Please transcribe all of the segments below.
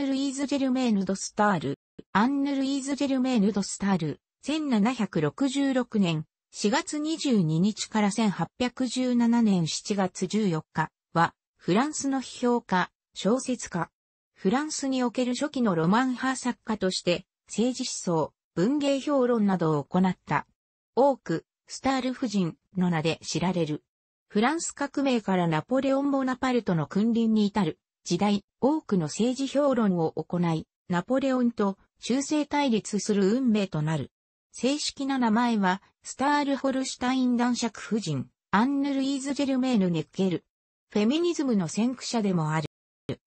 ヌ・ルイーズ・ジェルメーヌ・ド・スタール、アンヌ・ルイーズ・ジェルメーヌ・ド・スタール、1766年4月22日から1817年7月14日は、フランスの批評家、小説家。フランスにおける初期のロマン派作家として、政治思想、文芸評論などを行った。多く、スタール夫人の名で知られる。フランス革命からナポレオン・ボナパルトの君臨に至る時代、多くの政治評論を行い、ナポレオンと中世対立する運命となる。正式な名前は、スタールホルシュタイン男爵夫人、アンヌ・ルイーズ・ジェルメーヌ・ネッケル。フェミニズムの先駆者でもある。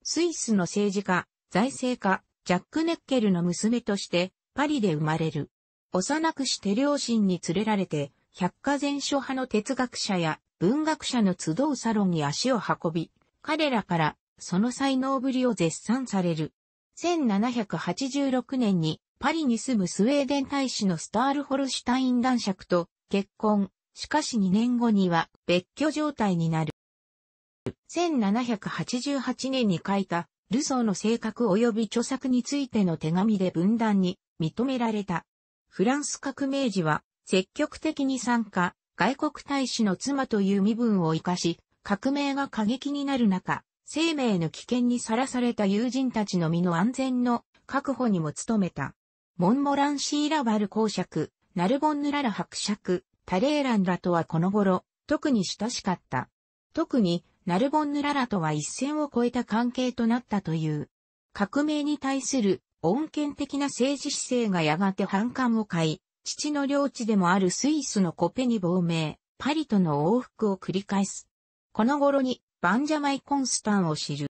スイスの政治家、財政家、ジャック・ネッケルの娘として、パリで生まれる。幼くして両親に連れられて、百科全書派の哲学者や文学者の集うサロンに足を運び、彼らからその才能ぶりを絶賛される。1786年にパリに住むスウェーデン大使のスタールホルシュタイン男爵と結婚、しかし2年後には別居状態になる。1788年に書いたルソーの性格及び著作についての手紙で分断に認められた。フランス革命時は積極的に参加、外国大使の妻という身分を活かし、革命が過激になる中、生命の危険にさらされた友人たちの身の安全の確保にも努めた。モンモランシーラバル公爵、ナルボンヌララ伯爵、タレーランらとはこの頃、特に親しかった。特に、ナルボンヌララとは一線を越えた関係となったという。革命に対する恩恵的な政治姿勢がやがて反感を買い、父の領地でもあるスイスのコペに亡命、パリとの往復を繰り返す。この頃にバンジャマイ・コンスタンを知る。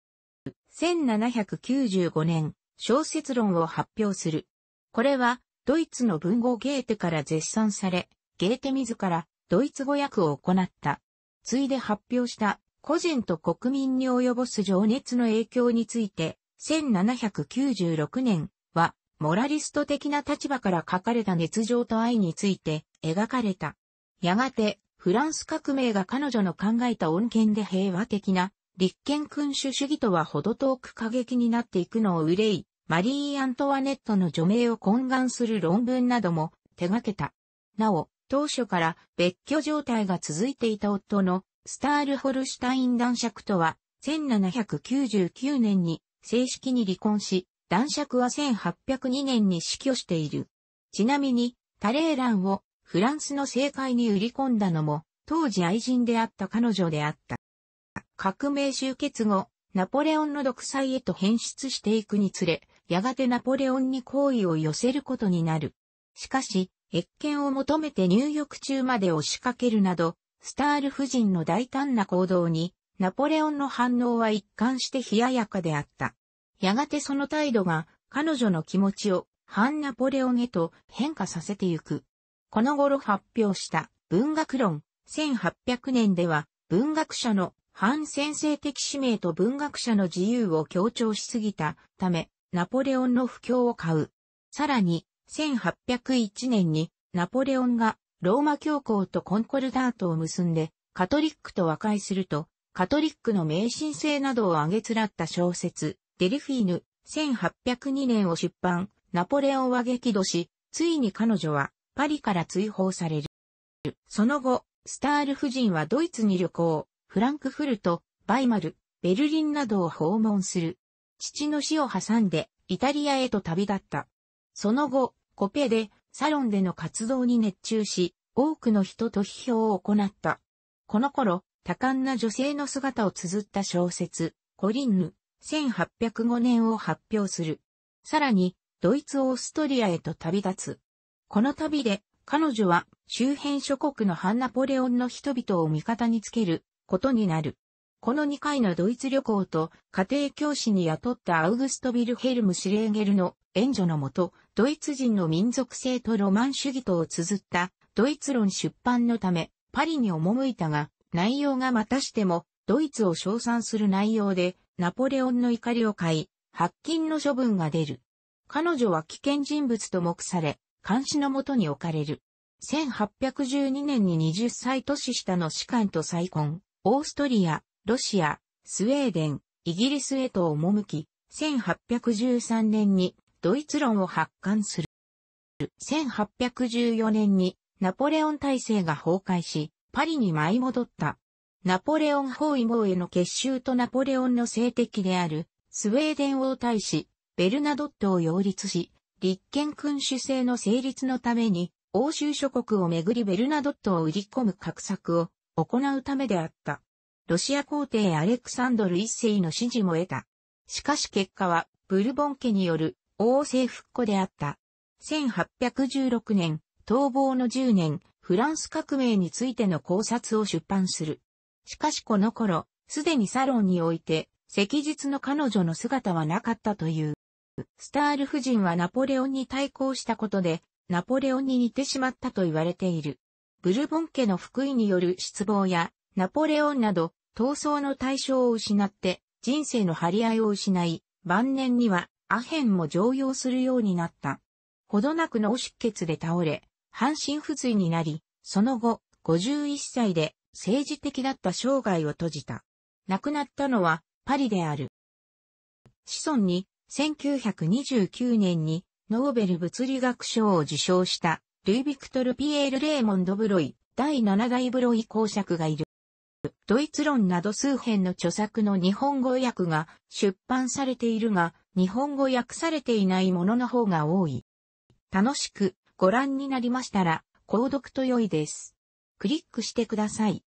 1795年、小説論を発表する。これは、ドイツの文豪ゲーテから絶賛され、ゲーテ自らドイツ語訳を行った。ついで発表した個人と国民に及ぼす情熱の影響について、1796年はモラリスト的な立場から書かれた熱情と愛について描かれた。やがてフランス革命が彼女の考えた恩恵で平和的な立憲君主主義とはほど遠く過激になっていくのを憂い、マリー・アントワネットの除名を懇願する論文なども手掛けた。なお、当初から別居状態が続いていた夫のスタールホルシュタイン男爵とは1799年に正式に離婚し、男爵は1802年に死去している。ちなみに、タレーランをフランスの政界に売り込んだのも、当時愛人であった彼女であった。革命終結後、ナポレオンの独裁へと変質していくにつれ、やがてナポレオンに好意を寄せることになる。しかし、越権を求めて入浴中まで押しかけるなど、スタール夫人の大胆な行動に、ナポレオンの反応は一貫して冷ややかであった。やがてその態度が、彼女の気持ちを、反ナポレオンへと変化させてゆく。この頃発表した文学論1800年では文学者の反先制的使命と文学者の自由を強調しすぎたためナポレオンの不況を買う。さらに1801年にナポレオンがローマ教皇とコンコルダートを結んでカトリックと和解するとカトリックの迷信性などを挙げつらった小説デルフィーヌ1802年を出版ナポレオンは激怒しついに彼女はパリから追放される。その後、スタール夫人はドイツに旅行、フランクフルト、バイマル、ベルリンなどを訪問する。父の死を挟んで、イタリアへと旅立った。その後、コペで、サロンでの活動に熱中し、多くの人と批評を行った。この頃、多感な女性の姿を綴った小説、コリンヌ、1805年を発表する。さらに、ドイツ・オーストリアへと旅立つ。この旅で彼女は周辺諸国の反ナポレオンの人々を味方につけることになる。この2回のドイツ旅行と家庭教師に雇ったアウグスト・ビルヘルム・シュレーゲルの援助のもと、ドイツ人の民族性とロマン主義とを綴ったドイツ論出版のためパリに赴いたが、内容がまたしてもドイツを称賛する内容でナポレオンの怒りを買い、発禁の処分が出る。彼女は危険人物と目され、監視のもとに置かれる。1812年に20歳年下の士官と再婚、オーストリア、ロシア、スウェーデン、イギリスへと赴き、1813年にドイツ論を発刊する。1814年にナポレオン体制が崩壊し、パリに舞い戻った。ナポレオン包囲網への結集とナポレオンの政敵であるスウェーデン王大使、ベルナドットを擁立し、立憲君主制の成立のために、欧州諸国をめぐりベルナドットを売り込む画策を行うためであった。ロシア皇帝アレクサンドル一世の支持も得た。しかし結果は、ブルボン家による王政復古であった。1816年、逃亡の10年、フランス革命についての考察を出版する。しかしこの頃、すでにサロンにおいて、赤日の彼女の姿はなかったという。スタール夫人はナポレオンに対抗したことで、ナポレオンに似てしまったと言われている。ブルボン家の福井による失望や、ナポレオンなど、闘争の対象を失って、人生の張り合いを失い、晩年にはアヘンも常用するようになった。ほどなく脳出血で倒れ、半身不随になり、その後、51歳で政治的だった生涯を閉じた。亡くなったのはパリである。子孫に1929年にノーベル物理学賞を受賞したルイ・ビクトル・ピエール・レーモンド・ブロイ、第7代ブロイ公爵がいる。ドイツ論など数編の著作の日本語訳が出版されているが、日本語訳されていないものの方が多い。楽しくご覧になりましたら、購読と良いです。クリックしてください。